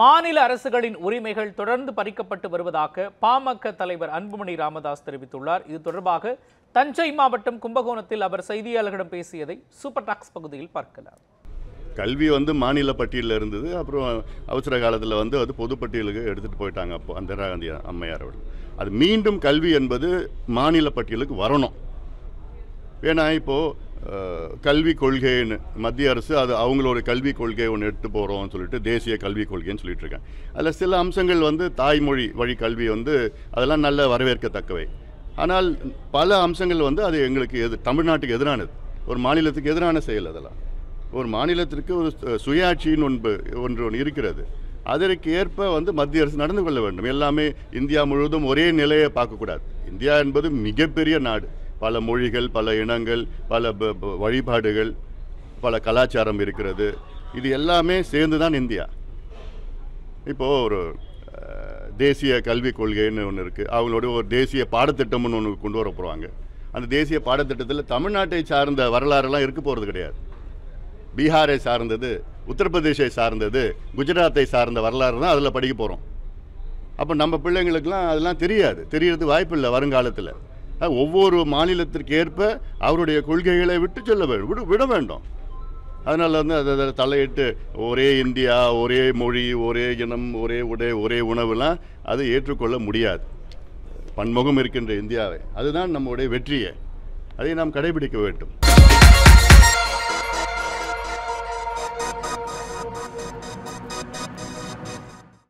மாநில அரசுகளின் உரிமைகள் தொடர்ந்து பறிக்கப்பட்டு வருவதாக பாமக தலைவர் அன்புமணி ராமதாஸ் தெரிவித்துள்ளார் இது தொடர்பாக தஞ்சை மாவட்டம் கும்பகோணத்தில் அவர் செய்தியாளர்களிடம் பேசியதை சூப்பர் டாக்ஸ் பகுதியில் பார்க்கலாம் கல்வி வந்து மாநில பட்டியலில் இருந்தது அப்புறம் அவசர காலத்தில் வந்து அது பொதுப்பட்டியலுக்கு எடுத்துகிட்டு போயிட்டாங்க அப்போ அந்த காந்தி அம்மையார் அது மீண்டும் கல்வி என்பது மாநில பட்டியலுக்கு வரணும் ஏன்னா இப்போது கல்வி கொள்கைன்னு மத்திய அரசு அது அவங்களோட கல்வி கொள்கை ஒன்று எடுத்து போகிறோம்னு சொல்லிட்டு தேசிய கல்விக் கொள்கைன்னு சொல்லிட்டு இருக்கேன் அதில் சில அம்சங்கள் வந்து தாய்மொழி வழி கல்வி வந்து அதெல்லாம் நல்ல வரவேற்கத்தக்கவை ஆனால் பல அம்சங்கள் வந்து அது எங்களுக்கு எது தமிழ்நாட்டுக்கு எதிரானது ஒரு மாநிலத்துக்கு எதிரான செயல் அதெல்லாம் ஒரு மாநிலத்திற்கு ஒரு சுயாட்சின்னு ஒன்று ஒன்று ஒன்று இருக்கிறது அதற்கு ஏற்ப வந்து மத்திய அரசு நடந்து கொள்ள வேண்டும் எல்லாமே இந்தியா முழுவதும் ஒரே நிலையை பார்க்கக்கூடாது இந்தியா என்பது மிகப்பெரிய நாடு பல மொழிகள் பல இனங்கள் பல வழிபாடுகள் பல கலாச்சாரம் இருக்கிறது இது எல்லாமே சேர்ந்து தான் இந்தியா இப்போது ஒரு தேசிய கல்விக் கொள்கைன்னு ஒன்று இருக்குது அவங்களுடைய ஒரு தேசிய பாடத்திட்டம்னு ஒன்று கொண்டு வர போகிறாங்க அந்த தேசிய பாடத்திட்டத்தில் தமிழ்நாட்டை சார்ந்த வரலாறுலாம் இருக்க போகிறது கிடையாது பீகாரை சார்ந்தது உத்தரப்பிரதேசை சார்ந்தது குஜராத்தை சார்ந்த வரலாறு தான் அதில் படிக்க போகிறோம் அப்போ நம்ம பிள்ளைங்களுக்கெல்லாம் அதெல்லாம் தெரியாது தெரியறது வாய்ப்பு இல்லை வருங்காலத்தில் ஒவ்வொரு மாநிலத்திற்கு ஏற்ப அவருடைய கொள்கைகளை விட்டு சொல்ல விட விட வேண்டும் அதனால் வந்து அதை தலையிட்டு ஒரே இந்தியா ஒரே மொழி ஒரே இனம் ஒரே உடை ஒரே உணவுலாம் அதை ஏற்றுக்கொள்ள முடியாது பன்முகம் இருக்கின்ற இந்தியாவை அதுதான் நம்முடைய வெற்றியை அதை நாம் கடைபிடிக்க வேண்டும்